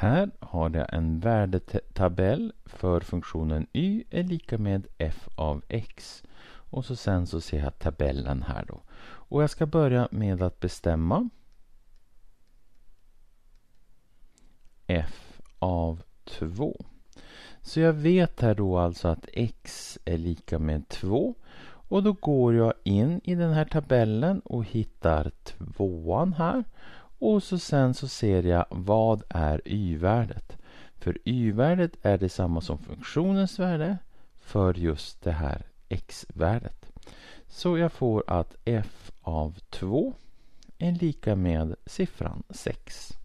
Här har jag en värdetabell för funktionen y är lika med f av x. Och så sen så ser jag tabellen här då. Och jag ska börja med att bestämma f av 2. Så jag vet här då alltså att x är lika med 2. Och då går jag in i den här tabellen och hittar 2 här. Och så sen så ser jag vad är y-värdet? För y-värdet är detsamma som funktionens värde för just det här x-värdet. Så jag får att f av 2 är lika med siffran 6.